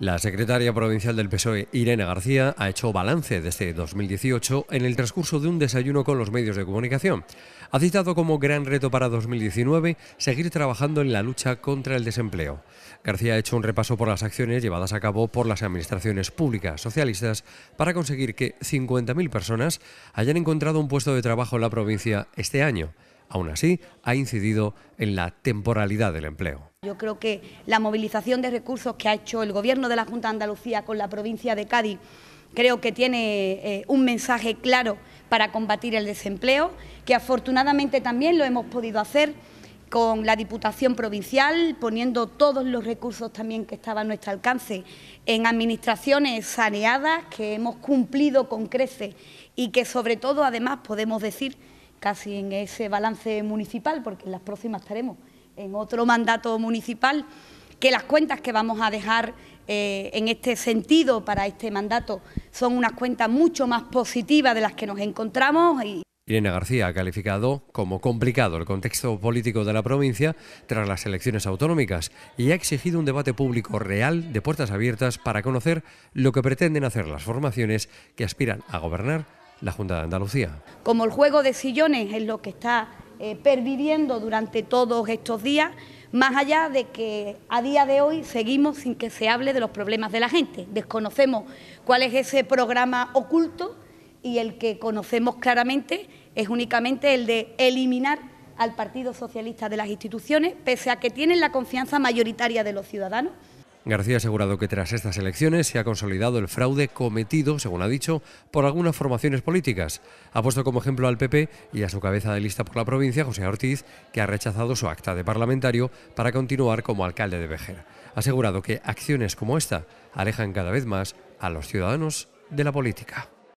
La secretaria provincial del PSOE, Irene García, ha hecho balance desde 2018 este en el transcurso de un desayuno con los medios de comunicación. Ha citado como gran reto para 2019 seguir trabajando en la lucha contra el desempleo. García ha hecho un repaso por las acciones llevadas a cabo por las administraciones públicas socialistas para conseguir que 50.000 personas hayan encontrado un puesto de trabajo en la provincia este año. Aún así, ha incidido en la temporalidad del empleo. Yo creo que la movilización de recursos que ha hecho el Gobierno de la Junta de Andalucía con la provincia de Cádiz creo que tiene eh, un mensaje claro para combatir el desempleo, que afortunadamente también lo hemos podido hacer con la Diputación Provincial, poniendo todos los recursos también que estaban a nuestro alcance en administraciones saneadas, que hemos cumplido con Crece y que sobre todo además podemos decir casi en ese balance municipal, porque en las próximas estaremos en otro mandato municipal, que las cuentas que vamos a dejar eh, en este sentido para este mandato son unas cuentas mucho más positivas de las que nos encontramos. Y... Irene García ha calificado como complicado el contexto político de la provincia tras las elecciones autonómicas y ha exigido un debate público real de puertas abiertas para conocer lo que pretenden hacer las formaciones que aspiran a gobernar la Junta de Andalucía. Como el juego de sillones es lo que está eh, perviviendo durante todos estos días, más allá de que a día de hoy seguimos sin que se hable de los problemas de la gente. Desconocemos cuál es ese programa oculto y el que conocemos claramente es únicamente el de eliminar al Partido Socialista de las instituciones, pese a que tienen la confianza mayoritaria de los ciudadanos. García ha asegurado que tras estas elecciones se ha consolidado el fraude cometido, según ha dicho, por algunas formaciones políticas. Ha puesto como ejemplo al PP y a su cabeza de lista por la provincia, José Ortiz, que ha rechazado su acta de parlamentario para continuar como alcalde de Bejer. Ha asegurado que acciones como esta alejan cada vez más a los ciudadanos de la política.